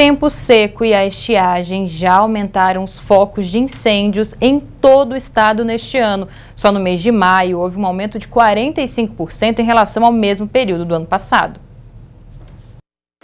tempo seco e a estiagem já aumentaram os focos de incêndios em todo o estado neste ano. Só no mês de maio houve um aumento de 45% em relação ao mesmo período do ano passado.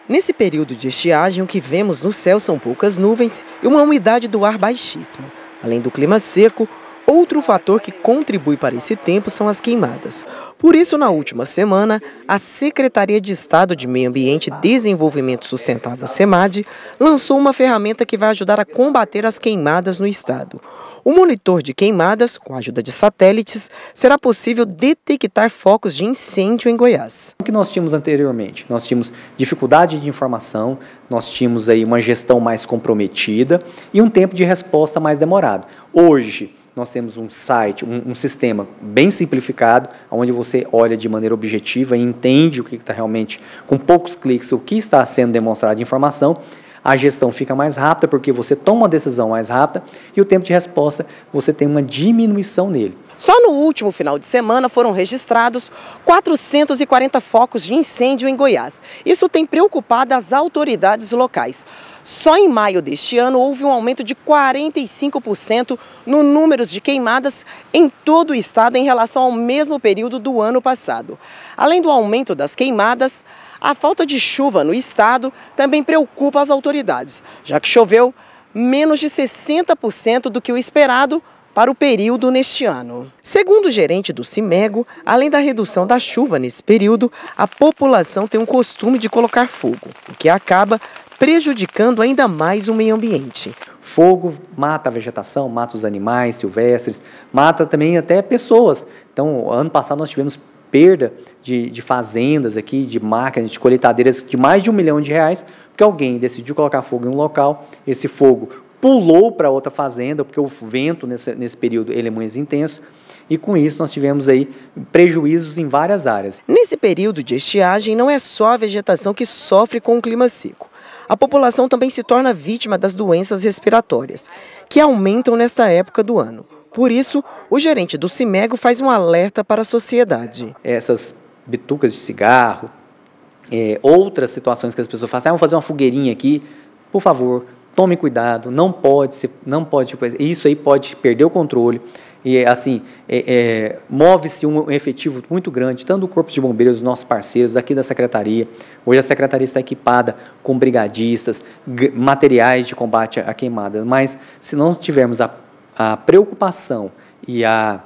Nesse período de estiagem, o que vemos no céu são poucas nuvens e uma umidade do ar baixíssima. Além do clima seco, Outro fator que contribui para esse tempo são as queimadas. Por isso, na última semana, a Secretaria de Estado de Meio Ambiente e Desenvolvimento Sustentável, SEMAD, lançou uma ferramenta que vai ajudar a combater as queimadas no estado. O monitor de queimadas, com a ajuda de satélites, será possível detectar focos de incêndio em Goiás. O que nós tínhamos anteriormente? Nós tínhamos dificuldade de informação, nós tínhamos aí uma gestão mais comprometida e um tempo de resposta mais demorado. Hoje, nós temos um site, um, um sistema bem simplificado, onde você olha de maneira objetiva e entende o que está realmente, com poucos cliques, o que está sendo demonstrado de informação. A gestão fica mais rápida porque você toma uma decisão mais rápida e o tempo de resposta você tem uma diminuição nele. Só no último final de semana foram registrados 440 focos de incêndio em Goiás. Isso tem preocupado as autoridades locais. Só em maio deste ano houve um aumento de 45% no número de queimadas em todo o estado em relação ao mesmo período do ano passado. Além do aumento das queimadas, a falta de chuva no estado também preocupa as autoridades, já que choveu menos de 60% do que o esperado para o período neste ano. Segundo o gerente do Cimego, além da redução da chuva nesse período, a população tem um costume de colocar fogo, o que acaba prejudicando ainda mais o meio ambiente. Fogo mata a vegetação, mata os animais silvestres, mata também até pessoas. Então, ano passado nós tivemos perda de, de fazendas aqui, de máquinas, de colheitadeiras de mais de um milhão de reais, porque alguém decidiu colocar fogo em um local, esse fogo pulou para outra fazenda, porque o vento nesse, nesse período ele é muito intenso, e com isso nós tivemos aí prejuízos em várias áreas. Nesse período de estiagem, não é só a vegetação que sofre com o clima seco a população também se torna vítima das doenças respiratórias, que aumentam nesta época do ano. Por isso, o gerente do Cimego faz um alerta para a sociedade. Essas bitucas de cigarro, é, outras situações que as pessoas fazem, ah, vamos fazer uma fogueirinha aqui, por favor, tome cuidado, não pode, não pode, tipo, isso aí pode perder o controle. E, assim, é, é, move-se um efetivo muito grande, tanto do Corpo de Bombeiros, dos nossos parceiros, daqui da Secretaria. Hoje a Secretaria está equipada com brigadistas, materiais de combate a queimadas, mas se não tivermos a, a preocupação e a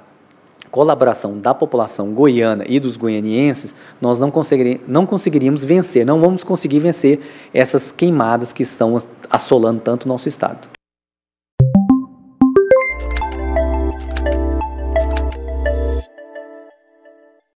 colaboração da população goiana e dos goianienses, nós não, não conseguiríamos vencer, não vamos conseguir vencer essas queimadas que estão assolando tanto o nosso Estado.